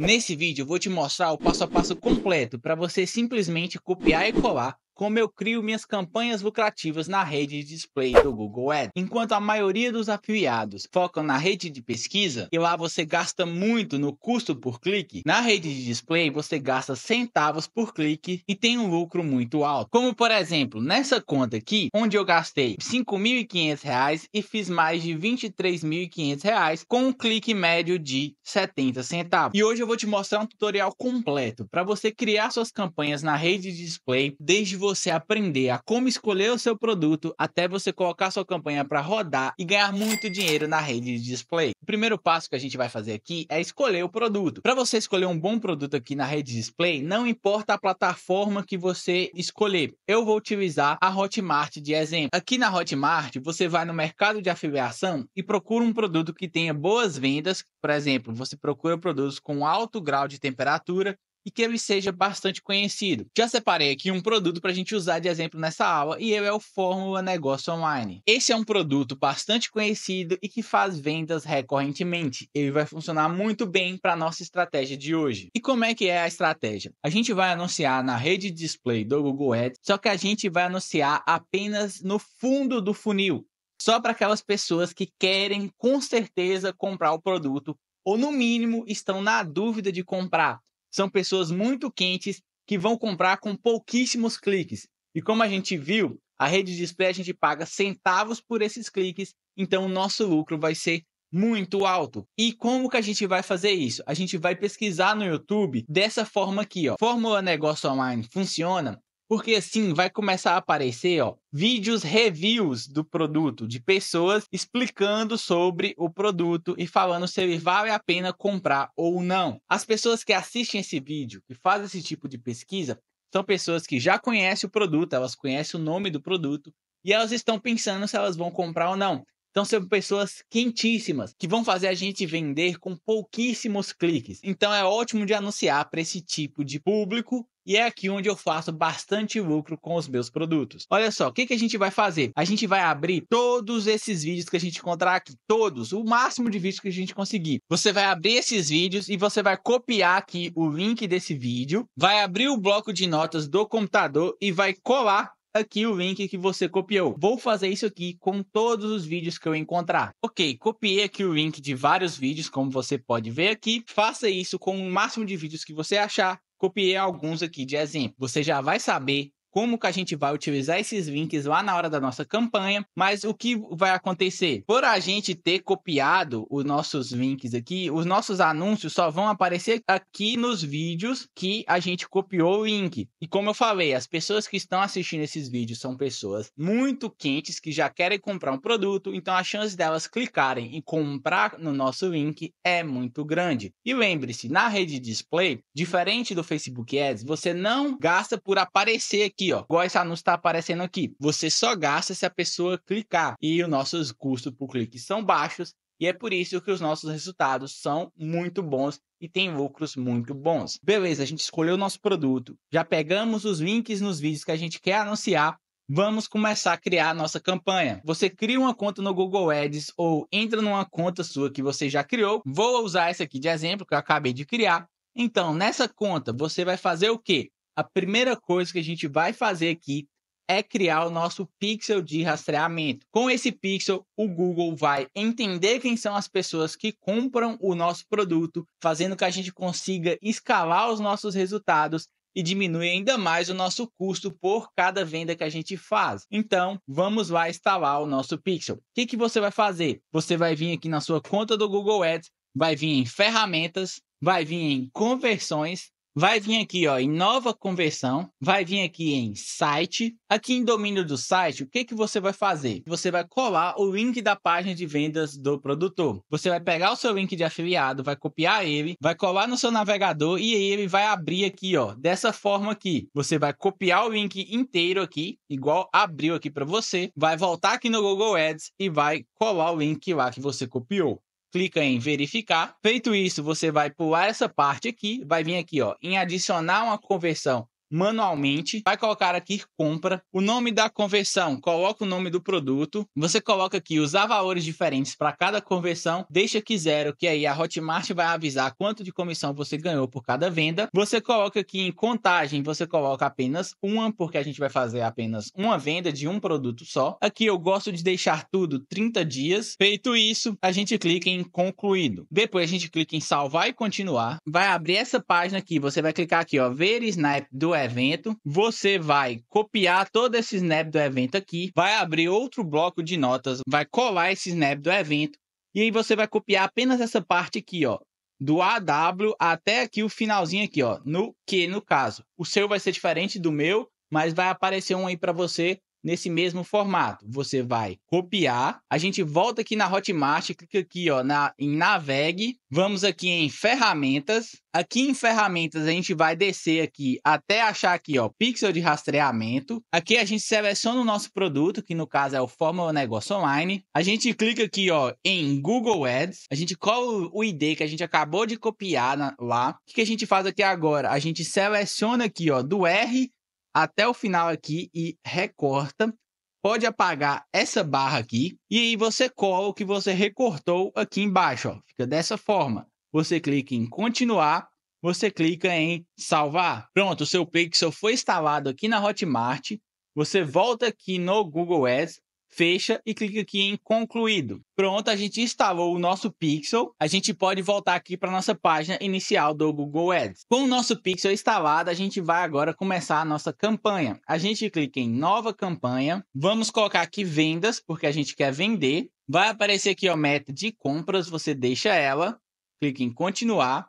Nesse vídeo eu vou te mostrar o passo a passo completo para você simplesmente copiar e colar como eu crio minhas campanhas lucrativas na rede de display do Google Ads. Enquanto a maioria dos afiliados focam na rede de pesquisa, e lá você gasta muito no custo por clique, na rede de display você gasta centavos por clique e tem um lucro muito alto. Como por exemplo, nessa conta aqui, onde eu gastei R$ 5.500 e fiz mais de R$ 23.500 com um clique médio de 70 centavos. E hoje eu vou te mostrar um tutorial completo para você criar suas campanhas na rede de display desde você você aprender a como escolher o seu produto até você colocar sua campanha para rodar e ganhar muito dinheiro na rede de display. O primeiro passo que a gente vai fazer aqui é escolher o produto. Para você escolher um bom produto aqui na rede display, não importa a plataforma que você escolher. Eu vou utilizar a Hotmart de exemplo. Aqui na Hotmart, você vai no mercado de afiliação e procura um produto que tenha boas vendas. Por exemplo, você procura produtos com alto grau de temperatura e que ele seja bastante conhecido. Já separei aqui um produto para a gente usar de exemplo nessa aula e ele é o Fórmula Negócio Online. Esse é um produto bastante conhecido e que faz vendas recorrentemente. Ele vai funcionar muito bem para nossa estratégia de hoje. E como é que é a estratégia? A gente vai anunciar na rede de display do Google Ads, só que a gente vai anunciar apenas no fundo do funil. Só para aquelas pessoas que querem com certeza comprar o produto ou no mínimo estão na dúvida de comprar são pessoas muito quentes que vão comprar com pouquíssimos cliques. E como a gente viu, a rede de display a gente paga centavos por esses cliques, então o nosso lucro vai ser muito alto. E como que a gente vai fazer isso? A gente vai pesquisar no YouTube dessa forma aqui, ó. Fórmula Negócio Online funciona porque assim vai começar a aparecer, ó, vídeos reviews do produto, de pessoas explicando sobre o produto e falando se ele vale a pena comprar ou não. As pessoas que assistem esse vídeo, que fazem esse tipo de pesquisa, são pessoas que já conhecem o produto, elas conhecem o nome do produto e elas estão pensando se elas vão comprar ou não. Então são pessoas quentíssimas que vão fazer a gente vender com pouquíssimos cliques. Então é ótimo de anunciar para esse tipo de público e é aqui onde eu faço bastante lucro com os meus produtos. Olha só, o que, que a gente vai fazer? A gente vai abrir todos esses vídeos que a gente encontrar aqui, todos, o máximo de vídeos que a gente conseguir. Você vai abrir esses vídeos e você vai copiar aqui o link desse vídeo, vai abrir o bloco de notas do computador e vai colar aqui o link que você copiou. Vou fazer isso aqui com todos os vídeos que eu encontrar. Ok, copiei aqui o link de vários vídeos, como você pode ver aqui. Faça isso com o máximo de vídeos que você achar copiei alguns aqui de exemplo. Você já vai saber como que a gente vai utilizar esses links lá na hora da nossa campanha, mas o que vai acontecer? Por a gente ter copiado os nossos links aqui, os nossos anúncios só vão aparecer aqui nos vídeos que a gente copiou o link. E como eu falei, as pessoas que estão assistindo esses vídeos são pessoas muito quentes que já querem comprar um produto, então a chance delas clicarem e comprar no nosso link é muito grande. E lembre-se, na rede display, diferente do Facebook Ads, você não gasta por aparecer aqui, ó. Igual esse anúncio tá aparecendo aqui. Você só gasta se a pessoa clicar. E os nossos custos por clique são baixos. E é por isso que os nossos resultados são muito bons e tem lucros muito bons. Beleza, a gente escolheu o nosso produto, já pegamos os links nos vídeos que a gente quer anunciar vamos começar a criar a nossa campanha. Você cria uma conta no Google Ads ou entra numa conta sua que você já criou. Vou usar essa aqui de exemplo que eu acabei de criar. Então, nessa conta, você vai fazer o quê? a primeira coisa que a gente vai fazer aqui é criar o nosso pixel de rastreamento. Com esse pixel, o Google vai entender quem são as pessoas que compram o nosso produto, fazendo que a gente consiga escalar os nossos resultados e diminuir ainda mais o nosso custo por cada venda que a gente faz. Então, vamos lá instalar o nosso Pixel. O que, que você vai fazer? Você vai vir aqui na sua conta do Google Ads, vai vir em ferramentas, vai vir em conversões vai vir aqui ó, em nova conversão, vai vir aqui em site. Aqui em domínio do site, o que, que você vai fazer? Você vai colar o link da página de vendas do produtor. Você vai pegar o seu link de afiliado, vai copiar ele, vai colar no seu navegador e ele vai abrir aqui, ó, dessa forma aqui. Você vai copiar o link inteiro aqui, igual abriu aqui para você, vai voltar aqui no Google Ads e vai colar o link lá que você copiou clica em verificar. Feito isso, você vai pular essa parte aqui, vai vir aqui ó, em adicionar uma conversão manualmente, vai colocar aqui compra, o nome da conversão, coloca o nome do produto, você coloca aqui usar valores diferentes para cada conversão, deixa aqui zero, que aí a Hotmart vai avisar quanto de comissão você ganhou por cada venda. Você coloca aqui em contagem, você coloca apenas uma, porque a gente vai fazer apenas uma venda de um produto só. Aqui eu gosto de deixar tudo 30 dias. Feito isso, a gente clica em concluído. Depois a gente clica em salvar e continuar. Vai abrir essa página aqui, você vai clicar aqui, ó, ver Snap do evento, você vai copiar todo esse snap do evento aqui, vai abrir outro bloco de notas, vai colar esse snap do evento, e aí você vai copiar apenas essa parte aqui, ó, do AW até aqui o finalzinho aqui, ó, no que no caso. O seu vai ser diferente do meu, mas vai aparecer um aí para você nesse mesmo formato. Você vai copiar, a gente volta aqui na Hotmart, clica aqui ó, na, em Navegue, vamos aqui em Ferramentas, aqui em Ferramentas a gente vai descer aqui até achar aqui ó, Pixel de rastreamento, aqui a gente seleciona o nosso produto, que no caso é o Fórmula Negócio Online, a gente clica aqui ó, em Google Ads, a gente cola o ID que a gente acabou de copiar na, lá, o que, que a gente faz aqui agora? A gente seleciona aqui ó, do R até o final aqui e recorta. Pode apagar essa barra aqui e aí você cola o que você recortou aqui embaixo. Ó. Fica dessa forma. Você clica em continuar, você clica em salvar. Pronto, o seu pixel foi instalado aqui na Hotmart. Você volta aqui no Google Ads fecha e clica aqui em concluído. Pronto, a gente instalou o nosso Pixel. A gente pode voltar aqui para nossa página inicial do Google Ads. Com o nosso Pixel instalado, a gente vai agora começar a nossa campanha. A gente clica em nova campanha, vamos colocar aqui vendas, porque a gente quer vender. Vai aparecer aqui a meta de compras, você deixa ela, clica em continuar.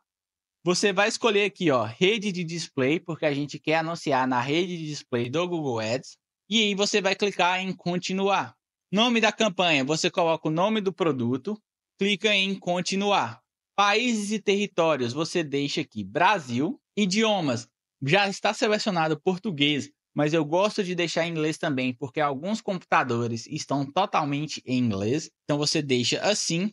Você vai escolher aqui, ó, rede de display, porque a gente quer anunciar na rede de display do Google Ads. E aí você vai clicar em continuar. Nome da campanha: você coloca o nome do produto, clica em continuar. Países e territórios: você deixa aqui Brasil. Idiomas: já está selecionado português, mas eu gosto de deixar em inglês também, porque alguns computadores estão totalmente em inglês. Então você deixa assim,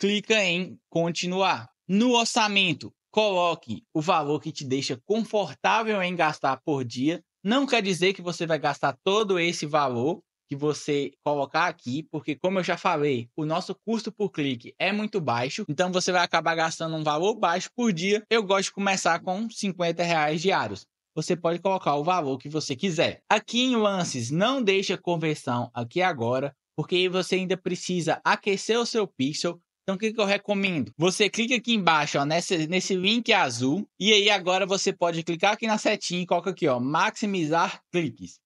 clica em continuar. No orçamento, coloque o valor que te deixa confortável em gastar por dia. Não quer dizer que você vai gastar todo esse valor, que você colocar aqui, porque como eu já falei, o nosso custo por clique é muito baixo, então você vai acabar gastando um valor baixo por dia. Eu gosto de começar com 50 reais diários você pode colocar o valor que você quiser. Aqui em lances, não deixa conversão aqui agora, porque você ainda precisa aquecer o seu pixel. Então, o que, que eu recomendo? Você clica aqui embaixo, ó, nesse, nesse link azul, e aí agora você pode clicar aqui na setinha e coloca aqui, ó, maximizar cliques.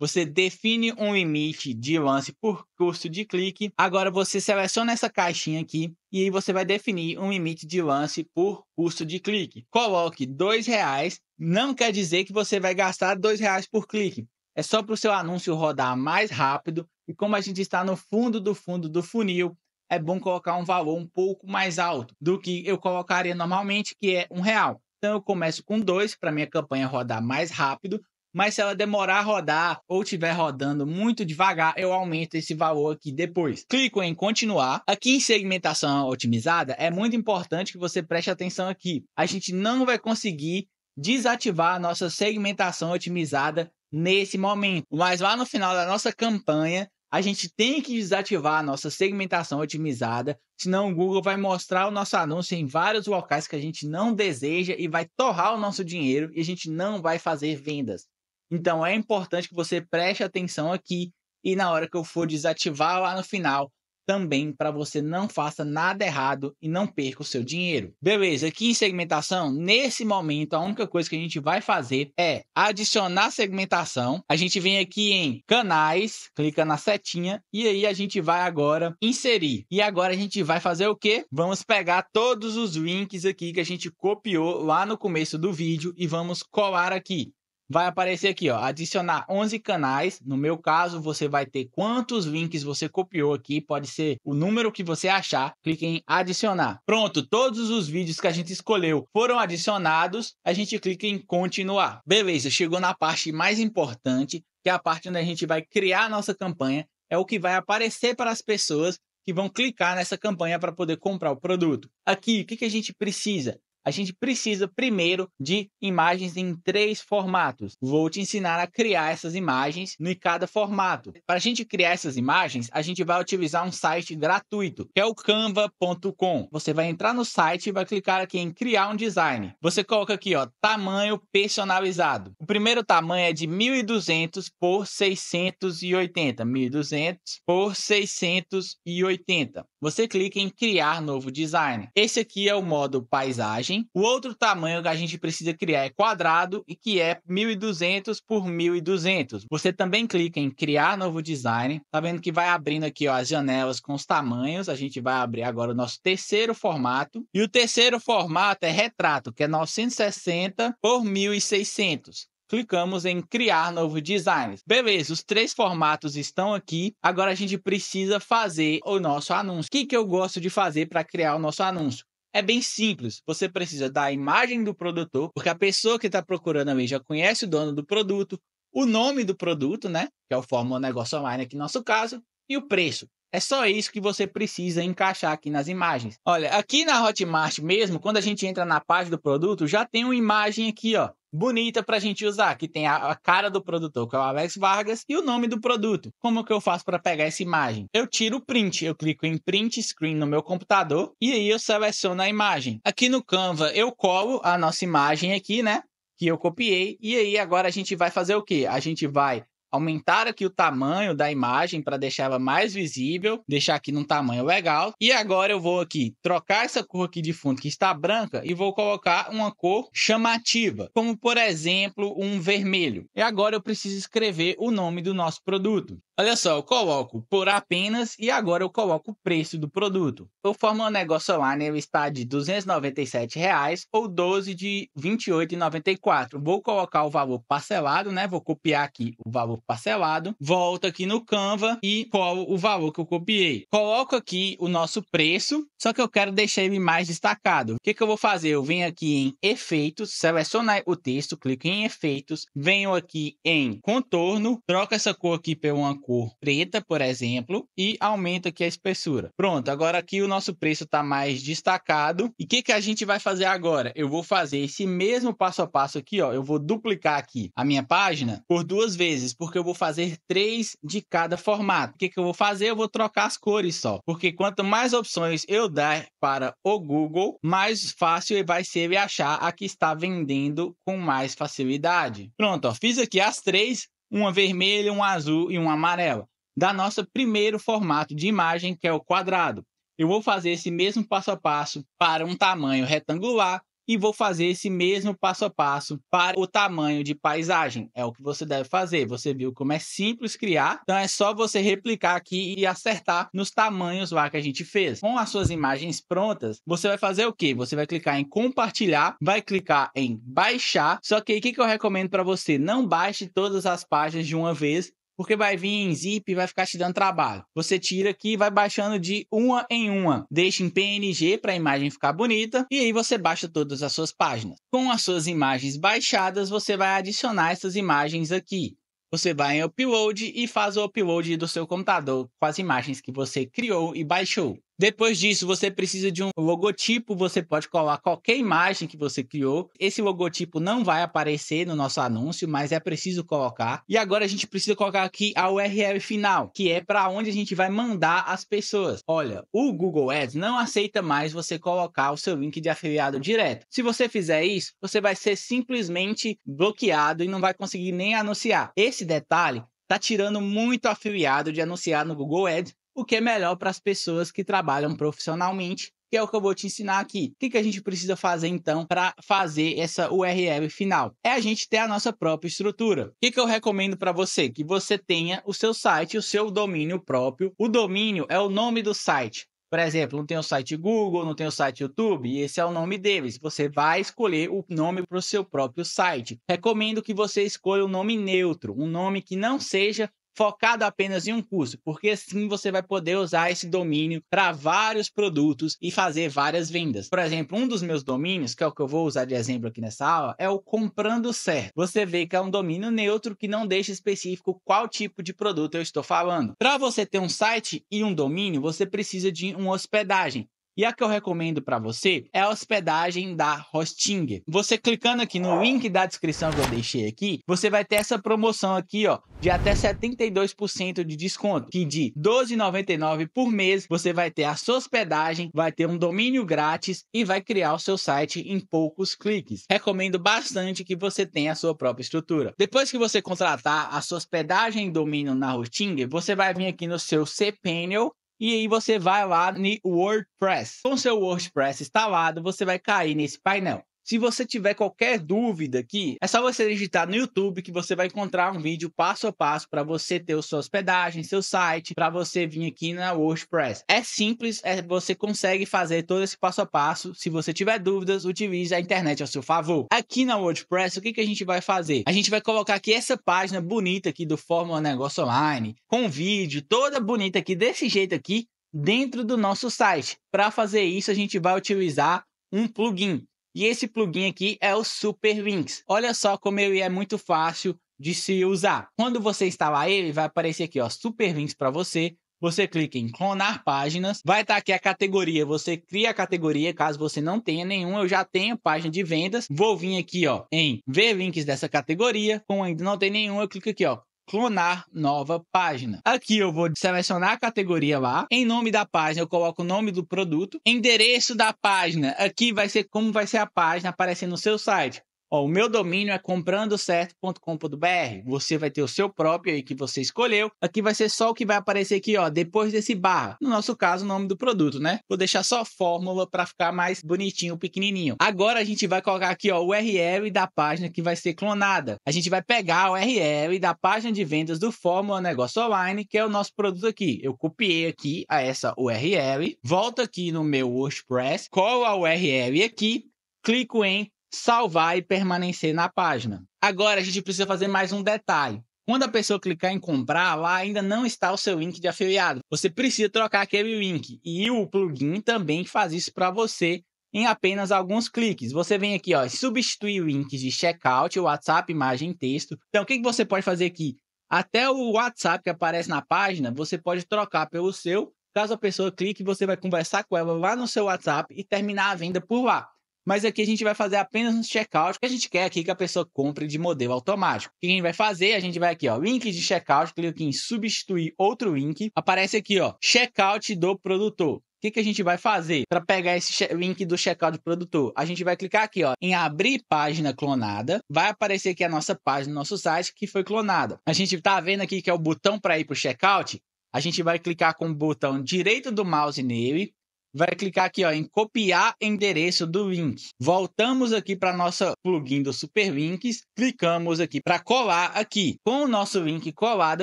Você define um limite de lance por custo de clique. Agora você seleciona essa caixinha aqui e aí você vai definir um limite de lance por custo de clique. Coloque dois reais. Não quer dizer que você vai gastar dois reais por clique. É só para o seu anúncio rodar mais rápido. E como a gente está no fundo do fundo do funil, é bom colocar um valor um pouco mais alto do que eu colocaria normalmente, que é um real. Então eu começo com dois para minha campanha rodar mais rápido mas se ela demorar a rodar ou estiver rodando muito devagar, eu aumento esse valor aqui depois. Clico em continuar. Aqui em segmentação otimizada, é muito importante que você preste atenção aqui. A gente não vai conseguir desativar a nossa segmentação otimizada nesse momento, mas lá no final da nossa campanha, a gente tem que desativar a nossa segmentação otimizada, senão o Google vai mostrar o nosso anúncio em vários locais que a gente não deseja e vai torrar o nosso dinheiro e a gente não vai fazer vendas. Então é importante que você preste atenção aqui e na hora que eu for desativar lá no final também para você não faça nada errado e não perca o seu dinheiro. Beleza, aqui em segmentação, nesse momento a única coisa que a gente vai fazer é adicionar segmentação. A gente vem aqui em canais, clica na setinha e aí a gente vai agora inserir. E agora a gente vai fazer o quê? Vamos pegar todos os links aqui que a gente copiou lá no começo do vídeo e vamos colar aqui vai aparecer aqui, ó, adicionar 11 canais. No meu caso, você vai ter quantos links você copiou aqui, pode ser o número que você achar. Clique em adicionar. Pronto, todos os vídeos que a gente escolheu foram adicionados. A gente clica em continuar. Beleza, chegou na parte mais importante, que é a parte onde a gente vai criar a nossa campanha. É o que vai aparecer para as pessoas que vão clicar nessa campanha para poder comprar o produto. Aqui, o que, que a gente precisa? a gente precisa primeiro de imagens em três formatos. Vou te ensinar a criar essas imagens em cada formato. Para a gente criar essas imagens, a gente vai utilizar um site gratuito, que é o canva.com. Você vai entrar no site e vai clicar aqui em criar um design. Você coloca aqui, ó, tamanho personalizado. O primeiro tamanho é de 1200 por 680, 1200 por 680. Você clica em criar novo design. Esse aqui é o modo paisagem imagem. O outro tamanho que a gente precisa criar é quadrado e que é 1200 por 1200. Você também clica em criar novo design. Tá vendo que vai abrindo aqui ó, as janelas com os tamanhos. A gente vai abrir agora o nosso terceiro formato. E o terceiro formato é retrato, que é 960 por 1600 clicamos em criar novo design. Beleza, os três formatos estão aqui. Agora a gente precisa fazer o nosso anúncio. O que, que eu gosto de fazer para criar o nosso anúncio? É bem simples. Você precisa da imagem do produtor, porque a pessoa que está procurando ali já conhece o dono do produto, o nome do produto, né? Que é o Fórmula Negócio Online aqui no nosso caso, e o preço. É só isso que você precisa encaixar aqui nas imagens. Olha, aqui na Hotmart mesmo, quando a gente entra na página do produto, já tem uma imagem aqui, ó, bonita para a gente usar, que tem a, cara do produtor, que é o Alex Vargas, e o nome do produto. Como que eu faço para pegar essa imagem? Eu tiro o print, eu clico em print screen no meu computador e aí eu seleciono a imagem. Aqui no Canva eu colo a nossa imagem aqui, né? Que eu copiei, e aí agora a gente vai fazer o que? A gente vai Aumentar aqui o tamanho da imagem para deixar ela mais visível, deixar aqui num tamanho legal. E agora eu vou aqui trocar essa cor aqui de fundo que está branca e vou colocar uma cor chamativa, como por exemplo um vermelho. E agora eu preciso escrever o nome do nosso produto. Olha só, eu coloco por apenas e agora eu coloco o preço do produto. O um Negócio Online ele está de R$ 297,00 ou 12 de R$ 28,94. Vou colocar o valor parcelado, né? Vou copiar aqui o valor parcelado. Volto aqui no Canva e colo o valor que eu copiei. Coloco aqui o nosso preço, só que eu quero deixar ele mais destacado. O que, que eu vou fazer? Eu venho aqui em Efeitos, selecionar o texto, clico em Efeitos, venho aqui em Contorno, troco essa cor aqui por uma cor cor preta, por exemplo, e aumento aqui a espessura. Pronto, agora aqui o nosso preço está mais destacado. E o que, que a gente vai fazer agora? Eu vou fazer esse mesmo passo a passo aqui, ó. Eu vou duplicar aqui a minha página por duas vezes, porque eu vou fazer três de cada formato. O que, que eu vou fazer? Eu vou trocar as cores só, porque quanto mais opções eu dar para o Google, mais fácil vai ser ele achar a que está vendendo com mais facilidade. Pronto, ó, fiz aqui as três, uma vermelha, um azul e um amarelo, da nosso primeiro formato de imagem, que é o quadrado. Eu vou fazer esse mesmo passo a passo para um tamanho retangular, e vou fazer esse mesmo passo a passo para o tamanho de paisagem. É o que você deve fazer. Você viu como é simples criar, então é só você replicar aqui e acertar nos tamanhos lá que a gente fez. Com as suas imagens prontas, você vai fazer o que? Você vai clicar em compartilhar, vai clicar em baixar. Só que aí o que, que eu recomendo para você? Não baixe todas as páginas de uma vez, porque vai vir em zip e vai ficar te dando trabalho. Você tira aqui e vai baixando de uma em uma. Deixa em PNG para a imagem ficar bonita e aí você baixa todas as suas páginas. Com as suas imagens baixadas, você vai adicionar essas imagens aqui. Você vai em upload e faz o upload do seu computador com as imagens que você criou e baixou. Depois disso, você precisa de um logotipo, você pode colar qualquer imagem que você criou. Esse logotipo não vai aparecer no nosso anúncio, mas é preciso colocar. E agora a gente precisa colocar aqui a URL final, que é para onde a gente vai mandar as pessoas. Olha, o Google Ads não aceita mais você colocar o seu link de afiliado direto. Se você fizer isso, você vai ser simplesmente bloqueado e não vai conseguir nem anunciar. Esse detalhe tá tirando muito afiliado de anunciar no Google Ads o que é melhor para as pessoas que trabalham profissionalmente que é o que eu vou te ensinar aqui. O que, que a gente precisa fazer então para fazer essa URL final? É a gente ter a nossa própria estrutura. O que, que eu recomendo para você? Que você tenha o seu site, o seu domínio próprio. O domínio é o nome do site. Por exemplo, não tem o site Google, não tem o site YouTube, e esse é o nome deles. Você vai escolher o nome para o seu próprio site. Recomendo que você escolha um nome neutro, um nome que não seja focado apenas em um curso, porque assim você vai poder usar esse domínio para vários produtos e fazer várias vendas. Por exemplo, um dos meus domínios, que é o que eu vou usar de exemplo aqui nessa aula, é o comprando certo. Você vê que é um domínio neutro que não deixa específico qual tipo de produto eu estou falando. Para você ter um site e um domínio, você precisa de uma hospedagem e a que eu recomendo para você é a hospedagem da Hostinger. Você clicando aqui no link da descrição que eu deixei aqui, você vai ter essa promoção aqui, ó, de até 72% de desconto, que de 12,99 por mês você vai ter a sua hospedagem, vai ter um domínio grátis e vai criar o seu site em poucos cliques. Recomendo bastante que você tenha a sua própria estrutura. Depois que você contratar a sua hospedagem e domínio na Hostinger, você vai vir aqui no seu cPanel e aí você vai lá no WordPress. Com seu WordPress instalado, você vai cair nesse painel. Se você tiver qualquer dúvida aqui, é só você digitar no YouTube que você vai encontrar um vídeo passo a passo para você ter a sua hospedagem, seu site, para você vir aqui na WordPress. É simples, é, você consegue fazer todo esse passo a passo. Se você tiver dúvidas, utilize a internet ao seu favor. Aqui na WordPress, o que, que a gente vai fazer? A gente vai colocar aqui essa página bonita aqui do Fórmula Negócio Online, com vídeo, toda bonita aqui, desse jeito aqui, dentro do nosso site. Para fazer isso, a gente vai utilizar um plugin. E esse plugin aqui é o SuperWinx. Olha só como ele é muito fácil de se usar. Quando você instalar ele, vai aparecer aqui, ó, SuperWinx para você. Você clica em clonar páginas, vai estar tá aqui a categoria, você cria a categoria, caso você não tenha nenhuma, eu já tenho página de vendas. Vou vir aqui, ó, em ver links dessa categoria, como ainda não tem nenhum, eu clico aqui, ó, clonar nova página. Aqui eu vou selecionar a categoria lá. Em nome da página, eu coloco o nome do produto. Endereço da página. Aqui vai ser como vai ser a página aparecendo no seu site. Ó, o meu domínio é comprandocerto.com.br. Você vai ter o seu próprio aí que você escolheu. Aqui vai ser só o que vai aparecer aqui, ó, depois desse barra. No nosso caso, o nome do produto, né? Vou deixar só a fórmula para ficar mais bonitinho, pequenininho. Agora a gente vai colocar aqui, ó, o URL da página que vai ser clonada. A gente vai pegar o URL da página de vendas do Fórmula Negócio Online, que é o nosso produto aqui. Eu copiei aqui a essa URL, volto aqui no meu WordPress, colo a URL aqui, clico em salvar e permanecer na página. Agora a gente precisa fazer mais um detalhe. Quando a pessoa clicar em comprar, lá ainda não está o seu link de afiliado. Você precisa trocar aquele link. E o plugin também faz isso para você em apenas alguns cliques. Você vem aqui, ó, substituir links de checkout, WhatsApp, imagem, texto. Então, o que você pode fazer aqui? Até o WhatsApp que aparece na página, você pode trocar pelo seu. Caso a pessoa clique, você vai conversar com ela lá no seu WhatsApp e terminar a venda por lá mas aqui a gente vai fazer apenas um checkout, que a gente quer aqui que a pessoa compre de modelo automático. O que a gente vai fazer? A gente vai aqui, ó, link de checkout, clica aqui em substituir outro link, aparece aqui, ó, checkout do produtor. O que, que a gente vai fazer para pegar esse link do checkout do produtor? A gente vai clicar aqui ó, em abrir página clonada. Vai aparecer aqui a nossa página, nosso site que foi clonada. A gente está vendo aqui que é o botão para ir para o checkout. A gente vai clicar com o botão direito do mouse nele, vai clicar aqui ó, em copiar endereço do link. Voltamos aqui para nossa plugin do Superlinks, clicamos aqui para colar aqui. Com o nosso link colado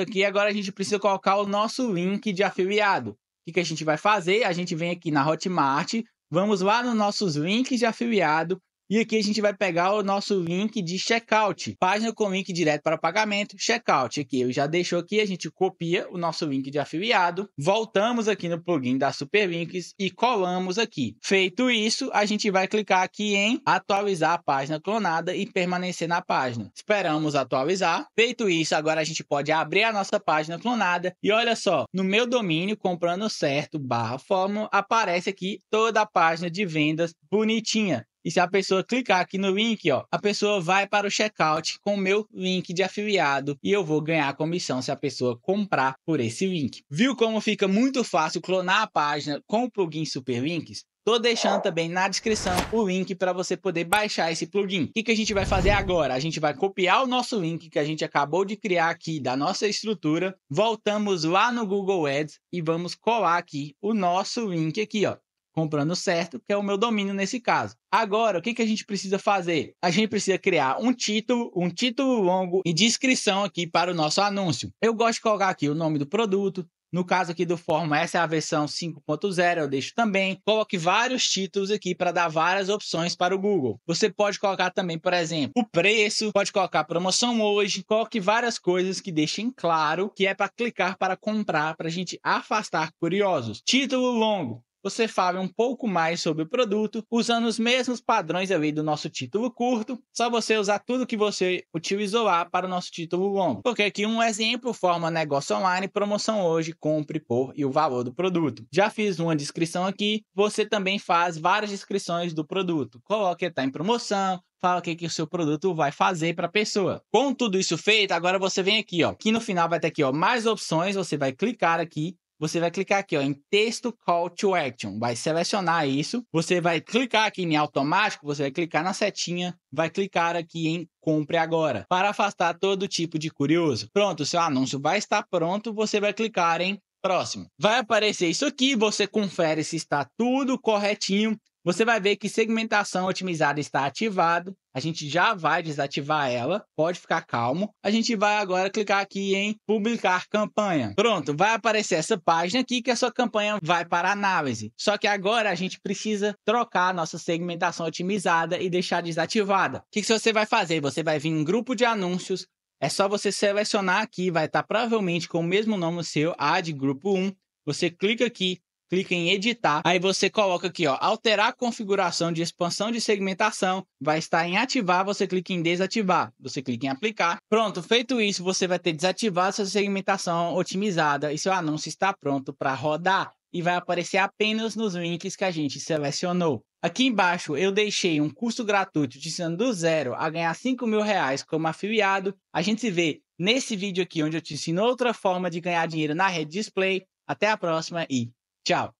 aqui, agora a gente precisa colocar o nosso link de afiliado. O que, que a gente vai fazer? A gente vem aqui na Hotmart, vamos lá nos nossos links de afiliado e aqui a gente vai pegar o nosso link de checkout, página com link direto para pagamento, checkout aqui. Eu já deixou aqui, a gente copia o nosso link de afiliado, voltamos aqui no plugin da Superlinks e colamos aqui. Feito isso, a gente vai clicar aqui em atualizar a página clonada e permanecer na página. Esperamos atualizar. Feito isso, agora a gente pode abrir a nossa página clonada e olha só, no meu domínio comprando certo barra fórmula aparece aqui toda a página de vendas bonitinha. E se a pessoa clicar aqui no link, ó, a pessoa vai para o checkout com o meu link de afiliado e eu vou ganhar a comissão se a pessoa comprar por esse link. Viu como fica muito fácil clonar a página com o plugin Superlinks? Tô deixando também na descrição o link para você poder baixar esse plugin. O que, que a gente vai fazer agora? A gente vai copiar o nosso link que a gente acabou de criar aqui da nossa estrutura. Voltamos lá no Google Ads e vamos colar aqui o nosso link aqui, ó comprando certo, que é o meu domínio nesse caso. Agora, o que, que a gente precisa fazer? A gente precisa criar um título, um título longo e descrição aqui para o nosso anúncio. Eu gosto de colocar aqui o nome do produto, no caso aqui do Fórmula, essa é a versão 5.0, eu deixo também. Coloque vários títulos aqui para dar várias opções para o Google. Você pode colocar também, por exemplo, o preço, pode colocar promoção hoje, coloque várias coisas que deixem claro que é para clicar para comprar, para a gente afastar curiosos. Título longo você fala um pouco mais sobre o produto, usando os mesmos padrões ali do nosso título curto, só você usar tudo que você utilizou lá para o nosso título longo. Porque aqui um exemplo forma negócio online, promoção hoje, compre por e o valor do produto. Já fiz uma descrição aqui, você também faz várias descrições do produto. Coloque está em promoção, fala o que, que o seu produto vai fazer para a pessoa. Com tudo isso feito, agora você vem aqui, ó. Aqui no final vai ter aqui, ó, mais opções. Você vai clicar aqui você vai clicar aqui ó, em texto call to action, vai selecionar isso, você vai clicar aqui em automático, você vai clicar na setinha, vai clicar aqui em compre agora, para afastar todo tipo de curioso. Pronto, seu anúncio vai estar pronto, você vai clicar em próximo. Vai aparecer isso aqui, você confere se está tudo corretinho, você vai ver que segmentação otimizada está ativado, a gente já vai desativar ela, pode ficar calmo. A gente vai agora clicar aqui em publicar campanha. Pronto, vai aparecer essa página aqui que a sua campanha vai para análise. Só que agora a gente precisa trocar nossa segmentação otimizada e deixar desativada. O que, que você vai fazer? Você vai vir em grupo de anúncios, é só você selecionar aqui, vai estar provavelmente com o mesmo nome seu, Ad Grupo 1. Você clica aqui, clica em editar, aí você coloca aqui, ó, alterar a configuração de expansão de segmentação, vai estar em ativar, você clica em desativar, você clica em aplicar. Pronto, feito isso, você vai ter desativado sua segmentação otimizada e seu anúncio está pronto para rodar e vai aparecer apenas nos links que a gente selecionou. Aqui embaixo eu deixei um curso gratuito te ensinando do zero a ganhar 5 mil reais como afiliado. A gente se vê nesse vídeo aqui onde eu te ensino outra forma de ganhar dinheiro na rede display. Até a próxima e Ciao.